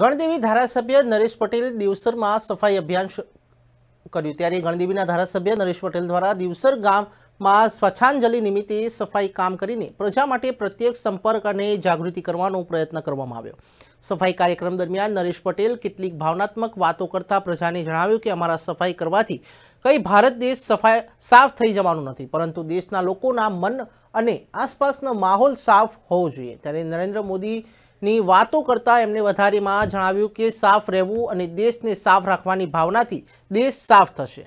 ગણદેવી ધારાસભ્ય નરેશ પટેલ દિવસરમાં સફાઈ અભિયાન કર્યું ત્યારે ગણદેવીના ધારાસભ્ય નરેશ પટેલ દ્વારા દિવસર ગામ માં સ્વચ્છાં જલિ નિમિત્તે સફાઈ કામ કરીને પ્રજા માટે પ્રત્યેક સંપર્કનાએ જાગૃતિ કરવાનો પ્રયત્ન કરવામાં આવ્યો. સફાઈ કાર્યક્રમ દરમિયાન नरेश પટેલ કેટલીક ભાવનાત્મક વાતો કરતા પ્રજાને જણાવ્યું કે અમારું સફાઈ કરવાથી કઈ ભારત દેશ સફાઈ સાફ થઈ જવાનું નથી પરંતુ દેશના લોકોનું મન અને આસપાસનું માહોલ સાફ હોવું જોઈએ. ત્યારે નરેન્દ્ર મોદી ની વાતો કરતા તેમણે વતારીમાં જણાવ્યું કે સાફ રહેવું અને દેશને સાફ રાખવાની ભાવનાથી દેશ સાફ થશે.